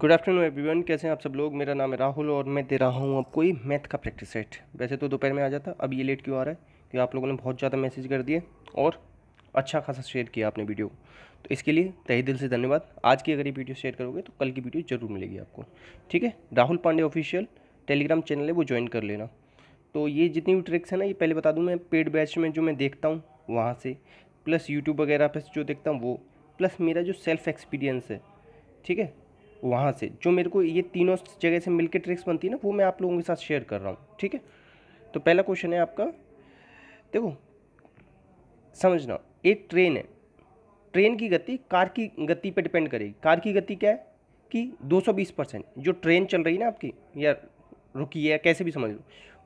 good afternoon everyone कैसे हैं आप सब लोग मेरा नाम है राहुल और मैं दे रहा हूँ आपको ये मैथ का प्रैक्टिस सेट वैसे तो दोपहर में आ जाता अब ये लेट क्यों आ रहा है क्योंकि आप लोगों ने बहुत ज़्यादा मैसेज कर दिए और अच्छा खासा शेयर किया आपने वीडियो तो इसके लिए तहे दिल से धन्यवाद आज की अगर ये वीडियो शेयर करोगे तो कल की वीडियो ज़रूर मिलेगी आपको ठीक है Rahul Pandey official Telegram channel है वो ज्वाइन कर लेना तो ये जितनी भी ट्रिक्स है ना ये पहले बता दूँ मैं पेड बैच में जो मैं देखता हूँ वहाँ से प्लस यूट्यूब वगैरह पर जो देखता हूँ वो प्लस मेरा जो सेल्फ़ एक्सपीरियंस है ठीक है वहाँ से जो मेरे को ये तीनों जगह से मिलकर ट्रिक्स बनती है ना वो मैं आप लोगों के साथ शेयर कर रहा हूँ ठीक है तो पहला क्वेश्चन है आपका देखो समझना एक ट्रेन है ट्रेन की गति कार की गति पर डिपेंड करेगी कार की गति क्या है कि 220 परसेंट जो ट्रेन चल रही है ना आपकी या रुकी है कैसे भी समझ लो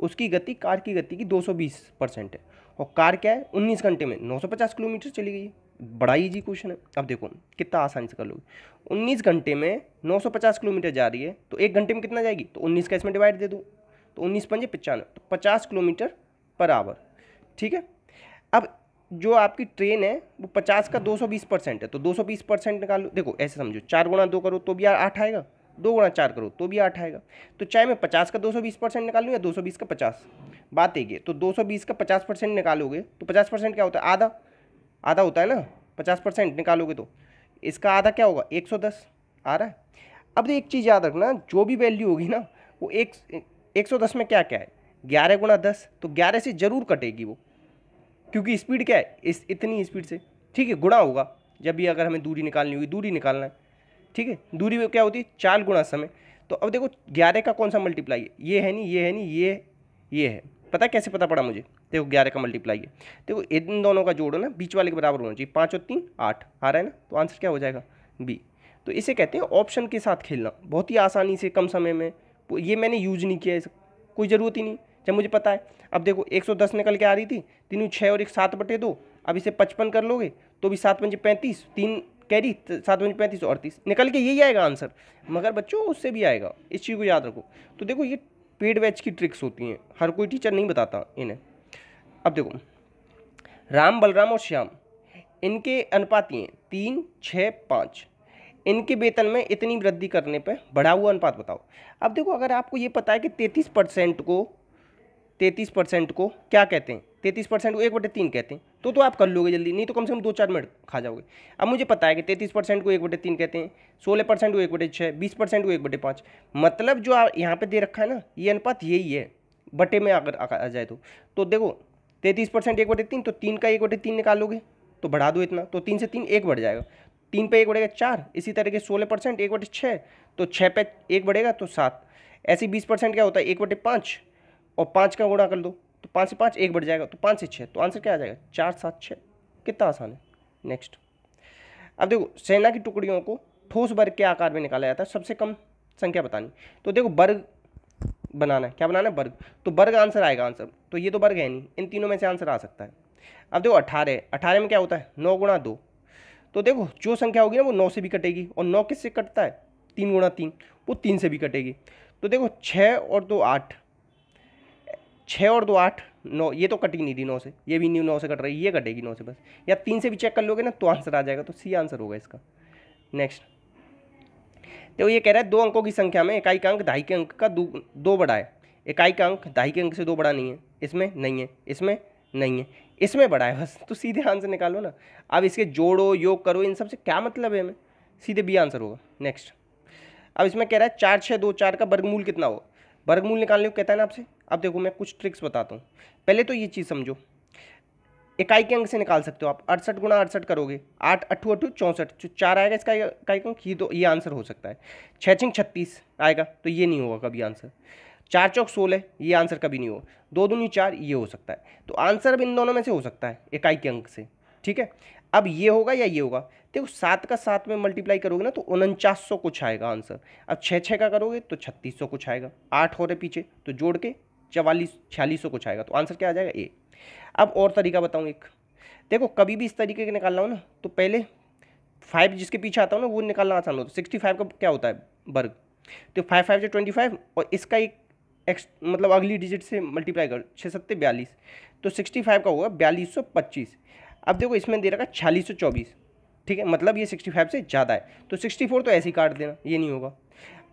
उसकी गति कार की गति की 220 परसेंट है और कार क्या है 19 घंटे में 950 किलोमीटर चली गई है बड़ा ईजी क्वेश्चन है अब देखो कितना आसानी से कर लोगे उन्नीस घंटे में नौ सौ पचास किलोमीटर जा रही है तो एक घंटे में कितना जाएगी तो उन्नीस का इसमें डिवाइड दे दो तो उन्नीस पंजे पचानवे तो पचास किलोमीटर पर आवर ठीक है अब जो आपकी ट्रेन है वो पचास का दो सौ बीस परसेंट है तो दो सौ बीस परसेंट देखो ऐसे समझो चार गुणा दो करो तो भी आठ आएगा दो गुणा चार करो तो भी आठ आएगा तो चाहे मैं पचास का दो सौ बीस परसेंट निकाल लूँ या दो सौ बीस का पचास बात एक है तो दो सौ बीस का पचास परसेंट निकालोगे तो पचास परसेंट क्या होता है आधा आधा होता है ना पचास परसेंट निकालोगे तो इसका आधा क्या होगा एक सौ दस आ रहा है अब एक चीज़ याद रखना जो भी वैल्यू होगी ना वो एक एक सौ दस में क्या क्या है ग्यारह गुणा दस तो ग्यारह से ज़रूर कटेगी वो क्योंकि स्पीड क्या है इस इतनी स्पीड से ठीक है गुणा होगा जब भी अगर हमें दूरी निकालनी होगी दूरी निकालना है ठीक है दूरी में क्या होती है चार गुणा समय तो अब देखो ग्यारह का कौन सा मल्टीप्लाई है ये है नहीं ये है नहीं ये ये है पता है कैसे पता पड़ा मुझे देखो ग्यारह का मल्टीप्लाई है देखो इन दोनों का जोड़ो ना बीच वाले के बराबर होना चाहिए पाँच और तीन आठ आ रहा है ना तो आंसर क्या हो जाएगा बी तो इसे कहते हैं ऑप्शन के साथ खेलना बहुत ही आसानी से कम समय में ये मैंने यूज नहीं किया कोई ज़रूरत ही नहीं जब मुझे पता है अब देखो 110 निकल के आ रही थी तीनों छः और एक सात बटे दो अब इसे पचपन कर लोगे तो भी सात पंजे पैंतीस तीन कैरी तो सात पंजे पैंतीस और तीस निकल के यही आएगा आंसर मगर बच्चों उससे भी आएगा इस चीज़ को याद रखो तो देखो ये पेड बैच की ट्रिक्स होती हैं हर कोई टीचर नहीं बताता इन्हें अब देखो राम बलराम और श्याम इनके अनुपात हैं तीन छः पाँच इनके वेतन में इतनी वृद्धि करने पर बढ़ा हुआ अनुपात बताओ अब देखो अगर आपको ये पता है कि तैंतीस परसेंट को तैतीस परसेंट को क्या कहते हैं तैतीस परसेंट को एक बटे तीन कहते हैं तो तो आप कर लोगे जल्दी नहीं तो कम से कम दो चार मिनट खा जाओगे अब मुझे पता है कि तैतीस परसेंट को एक बटे तीन कहते हैं सोलह परसेंट को एक बटे छः बीस परसेंट को एक बटे पाँच मतलब जो आप यहाँ पे दे रखा है ना ये अनुपात यही है बटे में अगर आ जाए तो तो देखो तैंतीस परसेंट एक बटे तीन तो तीन का एक बटे तीन निकालोगे तो बढ़ा दो इतना तो तीन से तीन एक बढ़ जाएगा तीन पे एक बढ़ेगा चार इसी तरह के सोलह परसेंट एक बटे छः तो छः पे एक बढ़ेगा तो सात ऐसे बीस परसेंट क्या होता है एक बटे पाँच और पाँच का गुणा कर लो तो पाँच से पाँच एक बढ़ जाएगा तो पाँच से छः तो आंसर क्या आ जाएगा चार सात छः कितना आसान है नेक्स्ट अब देखो सेना की टुकड़ियों को ठोस वर्ग के आकार में निकाला जाता है सबसे कम संख्या बतानी तो देखो वर्ग बनाना है क्या बनाना है वर्ग तो वर्ग आंसर आएगा आंसर तो ये तो वर्ग है नहीं इन तीनों में से आंसर आ सकता है अब देखो अठारह अठारह में क्या होता है नौ गुणा दो तो देखो जो संख्या होगी ना वो नौ से भी कटेगी और नौ किससे कटता है तीन गुणा तीन वो तीन से भी कटेगी तो देखो छः और दो आठ छः और दो आठ नौ ये तो कटी नहीं थी नौ से ये भी न्यू नौ से कट रही है ये कटेगी नौ से बस या तीन से भी चेक कर लोगे ना तो आंसर आ जाएगा तो सी आंसर होगा इसका नेक्स्ट तो ये कह रहा है दो अंकों की संख्या में इकाई का अंक दहाई के अंक का दो दो बड़ा है इकाई का अंक दहाई के अंक से दो बड़ा नहीं है इसमें नहीं है इसमें नहीं है इसमें बड़ा है बस तो सीधे आंसर निकालो ना अब इसके जोड़ो योग करो इन सब से क्या मतलब है हमें सीधे बी आंसर होगा नेक्स्ट अब इसमें कह रहा है चार छः दो चार का वर्गमूल कितना हो वर्गमूल निकालने को कहता है ना आपसे अब देखो मैं कुछ ट्रिक्स बताता हूँ पहले तो ये चीज़ समझो इकाई के अंक से निकाल सकते हो आप अड़सठ गुणा अड़सठ करोगे आठ अट्ठू अट्ठू चौंसठ जो चार आएगा इसका इकाई का ये तो ये आंसर हो सकता है छः छिंग छत्तीस आएगा तो ये नहीं होगा कभी आंसर चार चौक सोलह ये आंसर कभी नहीं होगा दो दूनी चार ये हो सकता है तो आंसर अब इन दोनों में से हो सकता है इकाई के अंक से ठीक है अब ये होगा या ये होगा देखो सात का सात में मल्टीप्लाई करोगे ना तो उनचास सौ कुछ आएगा आंसर अब छः छः का करोगे तो छत्तीस सौ कुछ आएगा आठ हो रहे पीछे तो जोड़ के चवालीस छियालीस सौ कुछ आएगा तो आंसर क्या आ जाएगा ए अब और तरीका बताऊँ एक देखो कभी भी इस तरीके का निकालना हो ना तो पहले फाइव जिसके पीछे आता हो ना वो निकालना आसान होता है सिक्सटी फाइव का क्या होता है वर्ग तो फाइव फाइव जो ट्वेंटी फाइव और इसका एक एक्स मतलब अगली डिजिट से मल्टीप्लाई कर छः सत्ते बयालीस तो सिक्सटी फाइव का होगा बयालीस सौ पच्चीस अब देखो इसमें दे रखा छालीस सौ चौबीस ठीक है मतलब ये सिक्सटी फाइव से ज़्यादा है तो सिक्सटी फोर तो ऐसे ही काट देना ये नहीं होगा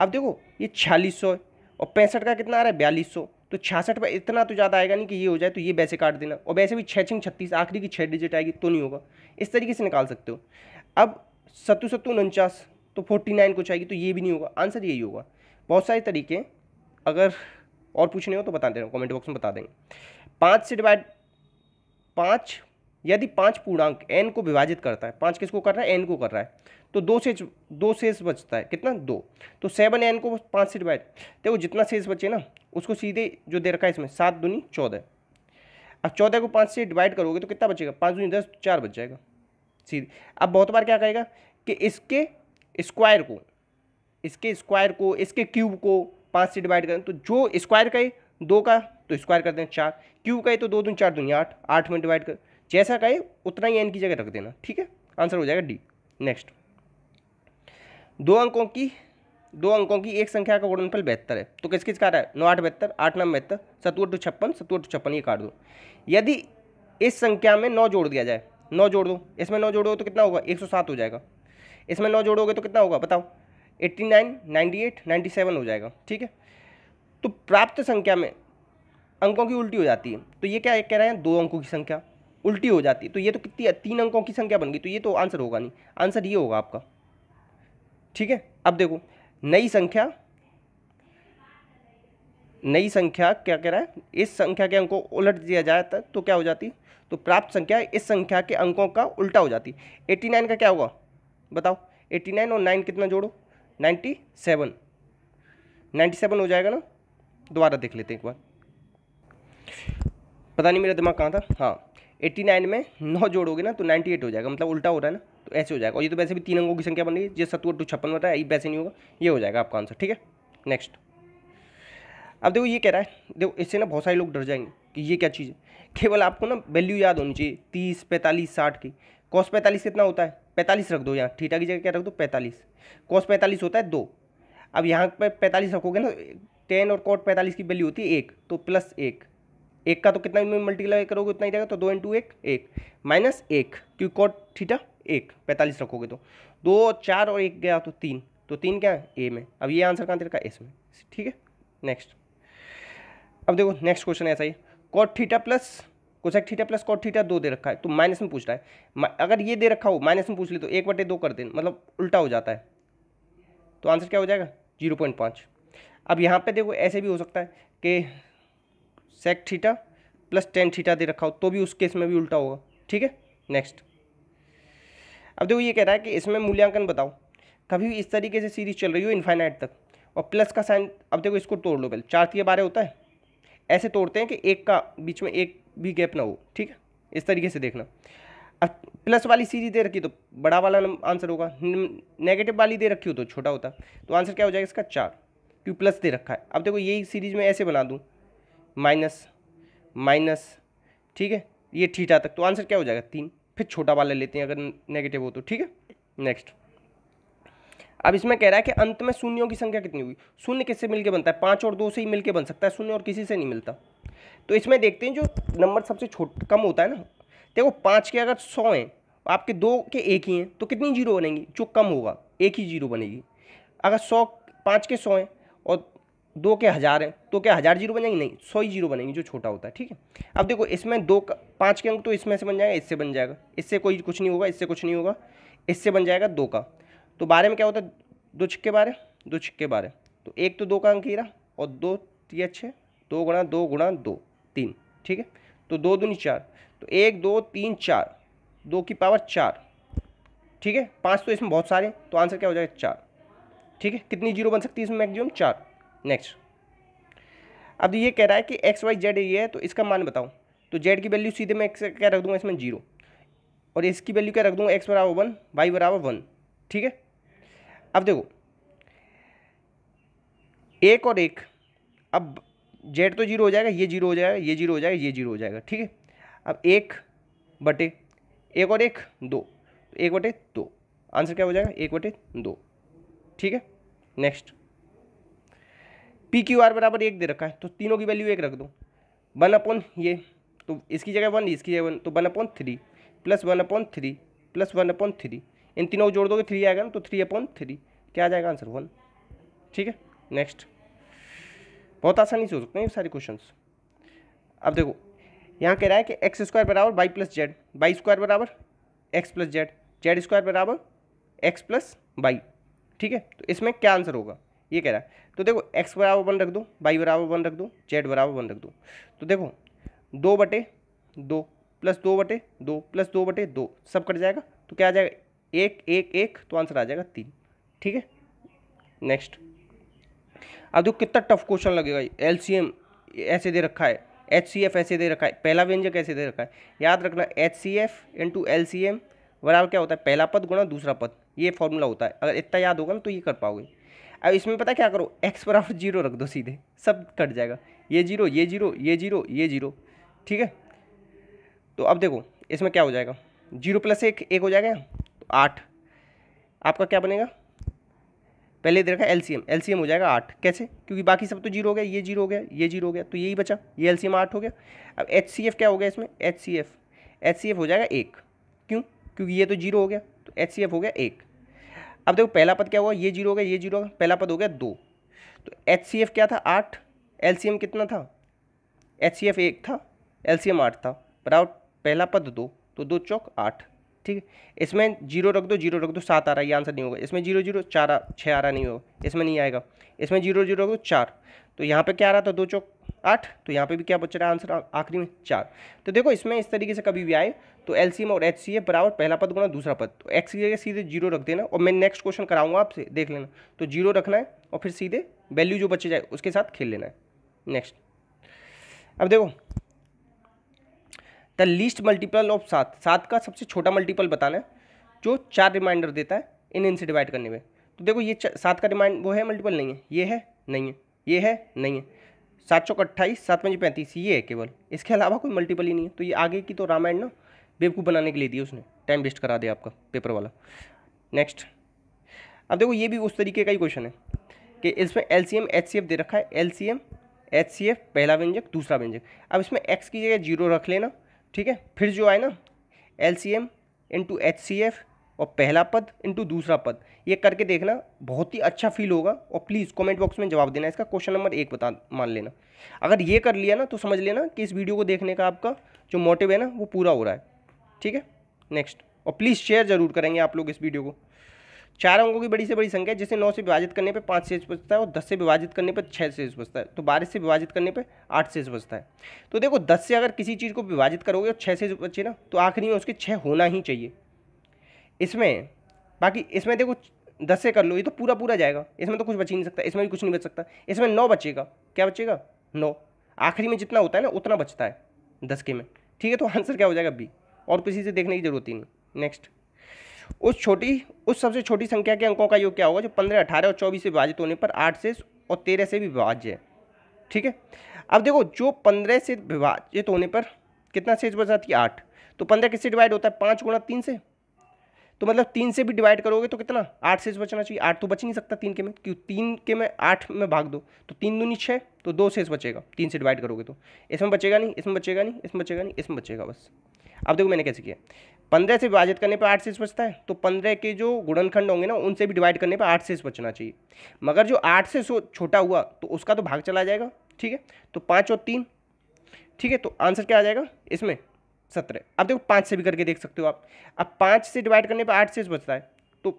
अब देखो ये छियालीस सौ है और पैंसठ का कितना आ रहा है बयालीस सौ तो छियासठ पर इतना तो ज़्यादा आएगा नहीं कि ये हो जाए तो ये वैसे काट देना और वैसे भी छः छिंग छत्तीस आखिरी की छः डिजिट आएगी तो नहीं होगा इस तरीके से निकाल सकते हो अब सत्तू सत्तू उनचास तो फोर्टी नाइन कुछ आएगी तो ये भी नहीं होगा आंसर यही होगा बहुत सारे तरीके अगर और पूछने हो तो बता देना कमेंट बॉक्स में बता देंगे पाँच से डिवाइड पाँच यदि पाँच पूर्णांक एन को विभाजित करता है पाँच किसको कर रहा है एन को कर रहा है तो दो शेष दो शेष बचता है कितना दो तो सेवन एन को पाँच से डिवाइड देखो जितना शेष बचे ना उसको सीधे जो दे रखा है इसमें सात दूनी चौदह अब चौदह को पाँच से डिवाइड करोगे तो कितना बचेगा पाँच दूनी दस चार बच जाएगा सीधे अब बहुत बार क्या कहेगा कि इसके स्क्वायर को इसके स्क्वायर को इसके क्यूब को पाँच से डिवाइड करें तो जो स्क्वायर का दो का तो स्क्वायर कर दें चार क्यूब का तो दो दूनी चार दूनी आठ आठ में डिवाइड कर जैसा कहे उतना ही एन की जगह रख देना ठीक है आंसर हो जाएगा डी नेक्स्ट दो अंकों की दो अंकों की एक संख्या का गुणनफल बेहतर है तो किस किस का रहा है नौ आठ बेहतर आठ नौ बेहतर टू छप्पन टू छप्पन ये काट दो यदि इस संख्या में नौ जोड़ दिया जाए नौ जोड़ दो इसमें नौ जोड़ोगे तो कितना होगा एक सौ सात हो जाएगा इसमें नौ जोड़ोगे तो कितना होगा बताओ eighty nine ninety eight ninety seven हो जाएगा ठीक है तो प्राप्त संख्या में अंकों की उल्टी हो जाती है तो ये क्या कह रहे हैं दो अंकों की संख्या उल्टी हो जाती है तो ये तो कितनी तीन अंकों की संख्या बन गई तो ये तो आंसर होगा नहीं आंसर ये होगा आपका ठीक है अब देखो नई संख्या नई संख्या क्या कह रहा है इस संख्या के अंकों उलट दिया जाए तो क्या हो जाती तो प्राप्त संख्या इस संख्या के अंकों का उल्टा हो जाती एट्टी नाइन का क्या होगा बताओ एट्टी नाइन और नाइन कितना जोड़ो नाइन्टी सेवन नाइन्टी सेवन हो जाएगा ना दोबारा देख लेते हैं एक बार पता नहीं मेरा दिमाग कहाँ था हाँ एट्टी नाइन में नौ जोड़ोगे ना तो नाइन्टी एट हो जाएगा मतलब उल्टा हो रहा है ना तो ऐसे हो जाएगा और ये तो वैसे भी तीन अंगों की संख्या बन रही है ये सत्तर टू छप्पन बता है ये वैसे नहीं होगा ये हो जाएगा आपका आंसर ठीक है नेक्स्ट अब देखो ये कह रहा है देखो इससे ना बहुत सारे लोग डर जाएंगे कि ये क्या चीज़ है केवल आपको ना वैल्यू याद होनी चाहिए तीस पैंतालीस साठ की कॉस पैंतालीस कितना होता है पैंतालीस रख दो यहाँ ठीठा की जगह क्या रख दो पैंतालीस कॉस पैंतालीस होता है दो अब यहाँ पर पैंतालीस रखोगे ना टेन और कॉट पैंतालीस की वैल्यू होती है एक तो प्लस एक एक का तो कितना इनमें मल्टीप्लाई करोगे उतना ही जाएगा तो दो इंटू एक एक माइनस एक क्यू कॉट थीटा एक पैंतालीस रखोगे तो दो चार और एक गया तो तीन तो तीन क्या है ए में अब ये आंसर कहाँ तेरे एस में ठीक है नेक्स्ट अब देखो नेक्स्ट क्वेश्चन ऐसा ही cot theta plus cosec theta plus cot theta दो दे रखा है तो माइनस में पूछ रहा है अगर ये दे रखा हो माइनस में पूछ ले तो एक बटे दो कर दे मतलब उल्टा हो जाता है तो आंसर क्या हो जाएगा जीरो पॉइंट पाँच अब यहाँ पे देखो ऐसे भी हो सकता है कि sec theta plus ten theta दे रखा हो तो भी उस केस में भी उल्टा होगा ठीक है नेक्स्ट अब देखो ये कह रहा है कि इसमें मूल्यांकन बताओ कभी भी इस तरीके से सीरीज चल रही हो इन्फाइनाइट तक और प्लस का साइन अब देखो इसको तोड़ लो पहले चार के बारह होता है ऐसे तोड़ते हैं कि एक का बीच में एक भी गैप ना हो ठीक है इस तरीके से देखना अब प्लस वाली सीरीज दे रखी तो बड़ा वाला आंसर होगा नेगेटिव वाली दे रखी हो तो छोटा होता तो आंसर क्या हो जाएगा इसका चार क्योंकि प्लस दे रखा है अब देखो यही सीरीज में ऐसे बना दूँ माइनस माइनस ठीक है ये थीटा तक तो आंसर क्या हो जाएगा तीन फिर छोटा वाला लेते हैं अगर नेगेटिव हो तो ठीक है नेक्स्ट अब इसमें कह रहा है कि अंत में शून्यों की संख्या कितनी हुई शून्य किससे मिलके बनता है पाँच और दो से ही मिलके बन सकता है शून्य और किसी से नहीं मिलता तो इसमें देखते हैं जो नंबर सबसे छोट कम होता है ना देखो पाँच के अगर सौ हैं तो आपके दो के एक ही हैं तो कितनी जीरो बनेंगी जो कम होगा एक ही जीरो बनेगी अगर सौ पाँच के सौ हैं और दो के हज़ार हैं तो क्या हज़ार जीरो बन जाएंगे नहीं सौ ही जीरो बनेंगे जो छोटा होता है ठीक है अब देखो इसमें दो पाँच के अंक तो इसमें से बन जाएगा इससे बन जाएगा इससे कोई कुछ नहीं होगा इससे कुछ नहीं होगा इससे बन जाएगा दो का तो बारे में क्या होता है दो छिक्के बारह दो छिक्के बारह तो एक तो दो का अंक हीरा और दो ये अच्छे दो गुणा दो गुणा दो तीन ठीक है तो दो दूनी चार तो एक दो तीन चार दो की पावर चार ठीक है पाँच तो इसमें बहुत सारे हैं तो आंसर क्या हो जाएगा चार ठीक है कितनी जीरो बन सकती है इसमें मैक्सिमम चार नेक्स्ट अब ये कह रहा है कि एक्स वाई जेड ये है तो इसका मान बताओ तो जेड की वैल्यू सीधे मैं एक्स क्या रख दूंगा इसमें जीरो और इसकी वैल्यू क्या रख दूंगा एक्स बराबर वन वाई बराबर वन ठीक है अब देखो एक और एक अब जेड तो जीरो हो जाएगा ये जीरो हो जाएगा ये जीरो हो जाएगा ये जीरो हो जाएगा ठीक है अब एक बटे एक और एक दो एक बटे दो आंसर क्या हो जाएगा एक बटे दो ठीक है नेक्स्ट पी क्यू आर बराबर एक दे रखा है तो तीनों की वैल्यू एक रख दो वन अपॉन ये तो इसकी जगह वन इसकी जगह वन तो one upon three plus one upon three plus one upon three इन तीनों को जोड़ दोगे थ्री आएगा ना तो थ्री अपॉन थ्री क्या आ जाएगा आंसर वन ठीक है नेक्स्ट बहुत आसानी से हो सकते हैं ये सारे क्वेश्चन अब देखो यहाँ कह रहा है कि एक्स स्क्वायर बराबर y plus z y square बराबर x plus z z square बराबर एक्स प्लस बाई ठीक है तो इसमें क्या आंसर होगा ये कह रहा है तो देखो एक्स बराबर वन रख दूँ वाई बराबर वन रख दूँ जेड बराबर वन रख दूँ तो देखो दो बटे दो प्लस दो बटे दो प्लस दो बटे दो सब कट जाएगा तो क्या आ जाएगा एक एक एक तो आंसर आ जाएगा तीन ठीक है नेक्स्ट अब देखो कितना टफ क्वेश्चन लगेगा एल सी एम ऐसे दे रखा है एच सी एफ ऐसे दे रखा है पहला व्यंजक ऐसे दे रखा है याद रखना H C F into L C M बराबर क्या होता है पहला पद गुणा दूसरा पद ये फॉर्मूला होता है अगर इतना याद होगा ना तो ये कर पाओगे अब इसमें पता क्या करो एक्स बराबर जीरो रख दो सीधे सब कट जाएगा ये जीरो ये जीरो ये जीरो ये जीरो ठीक है तो अब देखो इसमें क्या हो जाएगा जीरो प्लस एक एक हो जाएगा तो आठ आपका क्या बनेगा पहले दे रखा L C M L C M हो जाएगा आठ कैसे क्योंकि बाकी सब तो जीरो हो गया ये जीरो हो गया ये जीरो हो गया तो यही बचा ये एल सी एम आठ हो गया अब एच सी एफ क्या हो गया इसमें H C F H C F हो जाएगा एक क्यों क्योंकि ये तो जीरो हो गया तो एच सी एफ हो गया एक अब देखो पहला पद क्या हुआ ये जीरो हो गया ये जीरो होगा पहला पद हो गया दो तो एच सी एफ क्या था आठ एल सी एम कितना था एच सी एफ एक था एल सी एम आठ था बराबर पहला पद दो तो दो चौक आठ ठीक है इसमें जीरो रख दो जीरो रख दो सात आ रहा है ये आंसर नहीं होगा इसमें जीरो जीरो चार छः आ रहा नहीं होगा इसमें नहीं आएगा इसमें जीरो जीरो रख दो चार तो यहाँ पे क्या आ रहा था दो चौक आठ तो यहाँ पे भी क्या बच रहा है आंसर आखिरी में चार तो देखो इसमें इस तरीके से कभी भी आए तो एल और एचसीएम बराबर पहला पद गुना दूसरा पद तो एक्स की जगह सीधे जीरो रख देना और मैं नेक्स्ट क्वेश्चन कराऊंगा आपसे देख लेना तो जीरो रखना है और फिर सीधे वैल्यू जो बचे जाए उसके साथ खेल लेना है नेक्स्ट अब देखो द लीस्ट मल्टीपल ऑफ सात सात का सबसे छोटा मल्टीपल बताना है जो चार रिमाइंडर देता है इन इनसे डिवाइड करने में तो देखो ये सात का रिमाइंड वो है मल्टीपल नहीं है ये है नहीं है ये है नहीं है सात सौ अट्ठाईस सात पंजी पैंतीस ये है केवल इसके अलावा कोई मल्टीपल ही नहीं है तो ये आगे की तो रामायण ना बेवकूफ़ बनाने के लिए दिया उसने टाइम वेस्ट करा दिया आपका पेपर वाला नेक्स्ट अब देखो ये भी उस तरीके का ही क्वेश्चन है कि इसमें L C M H C F दे रखा है L C M H C F पहला व्यंजक दूसरा व्यंजक अब इसमें एक्स की जगह जीरो रख लेना ठीक है फिर जो आए ना L C M into H C F और पहला पद इंटू दूसरा पद ये करके देखना बहुत ही अच्छा फील होगा और प्लीज़ कमेंट बॉक्स में जवाब देना इसका क्वेश्चन नंबर एक बता मान लेना अगर ये कर लिया ना तो समझ लेना कि इस वीडियो को देखने का आपका जो मोटिव है ना वो पूरा हो रहा है ठीक है नेक्स्ट और प्लीज़ शेयर ज़रूर करेंगे आप लोग इस वीडियो को चार अंकों की बड़ी से बड़ी संख्या जिसे नौ से विभाजित करने पर पाँच सेज बचता है और दस से विभाजित करने पर छः शेष बचता है तो बारह से विभाजित करने पर आठ सेज बचता है तो देखो दस से अगर किसी चीज़ को विभाजित करोगे और छः सेज बचे ना तो आखिरी में उसके छः होना ही चाहिए इसमें बाकी इसमें देखो दस से कर लो ये तो पूरा पूरा जाएगा इसमें तो कुछ बच ही नहीं सकता इसमें भी कुछ नहीं बच सकता इसमें नौ बचेगा क्या बचेगा नौ आखिरी में जितना होता है ना उतना बचता है दस के में ठीक है तो आंसर क्या हो जाएगा बी और किसी से देखने की जरूरत ही नहीं नेक्स्ट उस छोटी उस सबसे छोटी संख्या के अंकों का योग क्या होगा जो पंद्रह अठारह और चौबीस से विभाजित होने पर आठ से और तेरह से भी विभाज्य है ठीक है अब देखो जो पंद्रह से विभाजित होने पर कितना शेष बच जाती है आठ तो पंद्रह किससे डिवाइड होता है पाँच गुणा तीन से तो मतलब तीन से भी डिवाइड करोगे तो कितना आठ से बचना चाहिए आठ तो बच नहीं सकता तीन के में क्यों तीन के में आठ में भाग दो तो तीन दूनी छः तो दो शेष बचेगा तीन से डिवाइड करोगे तो इसमें बचेगा नहीं इसमें बचेगा नहीं इसमें बचेगा नहीं इसमें बचेगा बस अब देखो मैंने कैसे किया पंद्रह से विभाजित करने पर आठ शेष बचता है तो पंद्रह के जो गुणनखंड होंगे ना उनसे भी डिवाइड करने पर आठ शेष बचना चाहिए मगर जो आठ से छोटा हुआ तो उसका तो भाग चला जाएगा ठीक है तो पाँच और तीन ठीक है तो आंसर क्या आ जाएगा इसमें सत्रह अब देखो पाँच से भी करके देख सकते हो आप अब पाँच से डिवाइड करने पर आठ से बचता है तो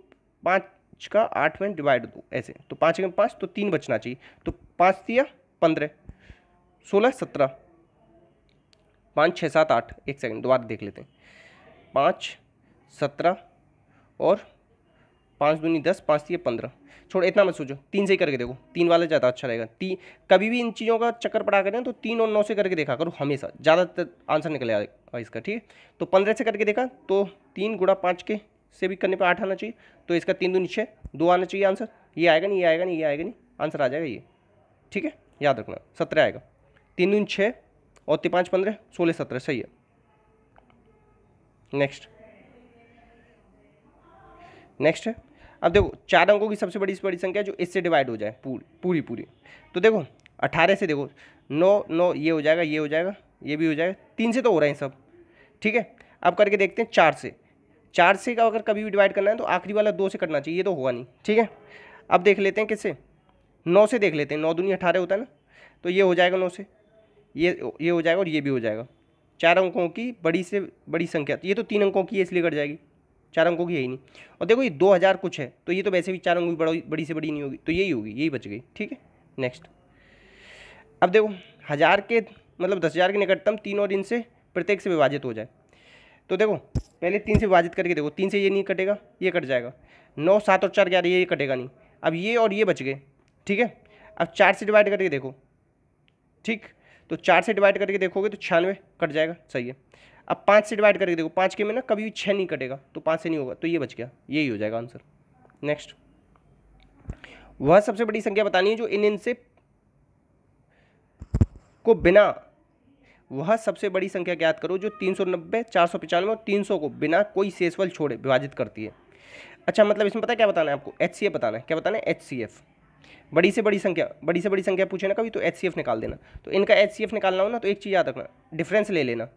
पाँच का आठ में डिवाइड दो ऐसे तो पाँच में पाँच तो तीन बचना चाहिए तो पाँच दिया पंद्रह सोलह सत्रह पाँच छः सात आठ एक सेकंड दोबारा देख लेते हैं पाँच सत्रह और पाँच दूनी दस पाँच दिए पंद्रह छोड़ इतना मत सोचो तीन से ही करके देखो तीन वाला ज़्यादा अच्छा रहेगा तीन कभी भी इन चीज़ों का चक्कर पड़ा करें तो तीन और नौ से करके देखा करो हमेशा ज़्यादातर आंसर निकले आएगा इसका ठीक है तो पंद्रह से करके देखा तो तीन गुड़ा पाँच के से भी करने पर आठ आना चाहिए तो इसका तीन दो नीचे दो आना चाहिए आंसर ये आएगा नहीं ये आएगा नहीं ये आएगा नहीं आंसर आ जाएगा ये ठीक है याद रखना सत्रह आएगा तीन दून छः और तीन पाँच पंद्रह सोलह सत्रह सही है नेक्स्ट नेक्स्ट है अब देखो चार अंकों की सबसे बड़ी बड़ी संख्या जो इससे डिवाइड हो जाए पूरी पूरी पूरी तो देखो अट्ठारह से देखो नौ नौ ये हो जाएगा ये हो जाएगा ये भी हो जाएगा तीन से तो हो रहे हैं सब ठीक है अब करके देखते हैं चार से चार से का अगर कभी भी डिवाइड करना है तो आखिरी वाला दो से करना चाहिए ये तो होगा नहीं ठीक है अब देख लेते हैं किससे नौ से देख लेते हैं नौ दुनिया अठारह होता है ना तो ये हो जाएगा नौ से ये ये हो जाएगा और ये भी हो जाएगा चार अंकों की बड़ी से बड़ी संख्या ये तो तीन अंकों की है इसलिए कट जाएगी चार अंकों की यही नहीं और देखो ये दो हज़ार कुछ है तो ये तो वैसे भी चार अंकों की बड़ी बड़ी से बड़ी नहीं होगी तो यही होगी यही बच गई ठीक है नेक्स्ट अब देखो हज़ार के मतलब दस हज़ार के निकटतम तीन और इनसे प्रत्येक से विभाजित हो जाए तो देखो पहले तीन से विभाजित करके देखो तीन से ये नहीं कटेगा ये कट जाएगा नौ सात और चार ग्यारह ये कटेगा नहीं अब ये और ये बच गए ठीक है अब चार से डिवाइड करके देखो ठीक तो चार से डिवाइड करके देखोगे तो छियानवे कट जाएगा सही है अब पाँच से डिवाइड करके देखो पाँच के में ना कभी भी छः नहीं कटेगा तो पाँच से नहीं होगा तो ये बच गया यही हो जाएगा आंसर नेक्स्ट वह सबसे बड़ी संख्या बतानी है जो इन इन से को बिना वह सबसे बड़ी संख्या ज्ञात करो जो तीन सौ नब्बे चार सौ पचानवे और तीन सौ को बिना कोई सेसवल छोड़े विभाजित करती है अच्छा मतलब इसमें पता है क्या बताना है आपको एच सी एफ बताना है क्या बताना है एच सी एफ बड़ी से बड़ी संख्या बड़ी से बड़ी संख्या पूछे ना कभी तो एच सी एफ निकाल देना तो इनका एच सी एफ निकालना हो ना तो एक चीज़ याद रखना डिफरेंस ले लेना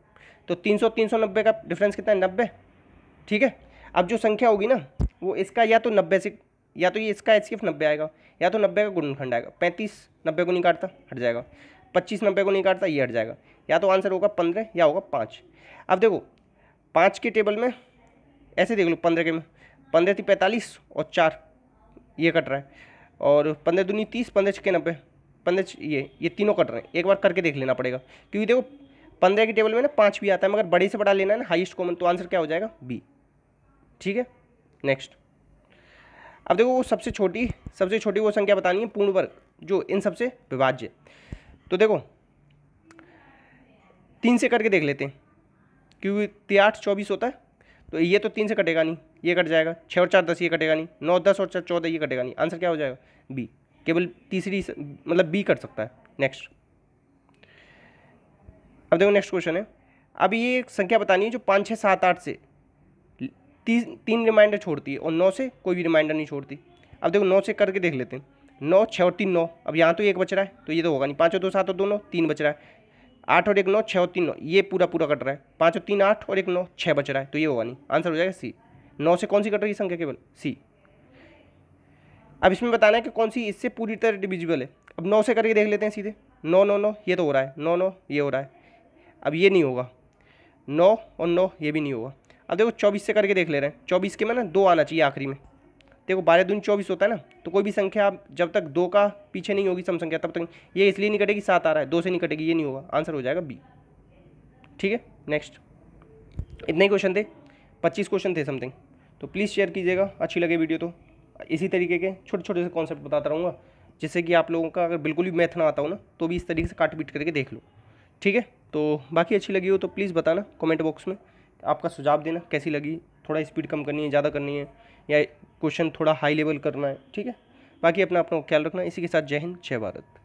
तो तीन सौ तीन सौ नब्बे का डिफरेंस कितना है नब्बे ठीक है अब जो संख्या होगी ना वो इसका या तो नब्बे से या तो ये इसका एच नब्बे आएगा या तो नब्बे का गुणनखंड आएगा पैंतीस नब्बे को नहीं काटता हट जाएगा पच्चीस नब्बे को नहीं काटता ये हट जाएगा या तो आंसर होगा पंद्रह या होगा पाँच अब देखो पाँच के टेबल में ऐसे देख लो पंद्रह के में पंद्रह थी पैंतालीस और चार ये कट रहा है और पंद्रह दूनी तीस पंद्रह के नब्बे पंद्रह ये ये तीनों कट रहे हैं एक बार करके देख लेना पड़ेगा क्योंकि देखो पंद्रह की टेबल में ना पाँच भी आता है मगर बड़े से बड़ा लेना है ना हाइस्ट कॉमन तो आंसर क्या हो जाएगा बी ठीक है नेक्स्ट अब देखो वो सबसे छोटी सबसे छोटी वो संख्या बतानी है पूर्ण वर्ग जो इन सबसे विभाज्य तो देखो तीन से करके देख लेते हैं क्योंकि तिहाठ चौबीस होता है तो ये तो तीन से कटेगा नहीं ये कट जाएगा छः और चार दस ये कटेगा नहीं नौ दस और चार चौदह ये कटेगा नहीं आंसर क्या हो जाएगा बी केवल तीसरी मतलब बी कट सकता है नेक्स्ट अब देखो नेक्स्ट क्वेश्चन है अब ये संख्या बतानी है जो पाँच छः सात आठ से तीन तीन रिमाइंडर छोड़ती है और नौ से कोई भी रिमाइंडर नहीं छोड़ती अब देखो नौ से करके देख लेते हैं नौ छः और तीन नौ अब यहाँ तो एक बच रहा है तो ये तो होगा नहीं पाँच और दो सात और दो नौ तीन बच रहा है आठ और एक नौ छः और तीन नौ ये पूरा पूरा कट रहा है पाँच और तीन आठ और एक नौ छः बच रहा है तो ये होगा नहीं आंसर हो जाएगा सी नौ से कौन सी कट रही है संख्या केवल सी अब इसमें बताना है कि कौन सी इससे पूरी तरह डिविजिबल है अब नौ से करके देख लेते हैं सीधे नौ नौ नौ ये तो हो रहा है नौ नौ ये हो रहा है अब ये नहीं होगा नौ और नौ ये भी नहीं होगा अब देखो चौबीस से करके देख ले रहे हैं चौबीस के में ना दो आना चाहिए आखिरी में देखो बारह दून चौबीस होता है ना तो कोई भी संख्या आप जब तक दो का पीछे नहीं होगी सम संख्या तब तक ये इसलिए नहीं कटेगी सात आ रहा है दो से नहीं कटेगी ये नहीं होगा आंसर हो जाएगा बी ठीक है नेक्स्ट इतने ही क्वेश्चन थे पच्चीस क्वेश्चन थे समथिंग तो प्लीज़ शेयर कीजिएगा अच्छी लगे वीडियो तो इसी तरीके के छोटे छोटे से कॉन्सेप्ट बताता रहूँगा जिससे कि आप लोगों का अगर बिल्कुल भी मैथ ना आता हो ना तो भी इस तरीके से काट पीट करके देख लो ठीक है तो बाकी अच्छी लगी हो तो प्लीज़ बताना कमेंट बॉक्स में आपका सुझाव देना कैसी लगी थोड़ा स्पीड कम करनी है ज़्यादा करनी है या क्वेश्चन थोड़ा हाई लेवल करना है ठीक है बाकी अपना अपना ख्याल रखना इसी के साथ जय हिंद जय भारत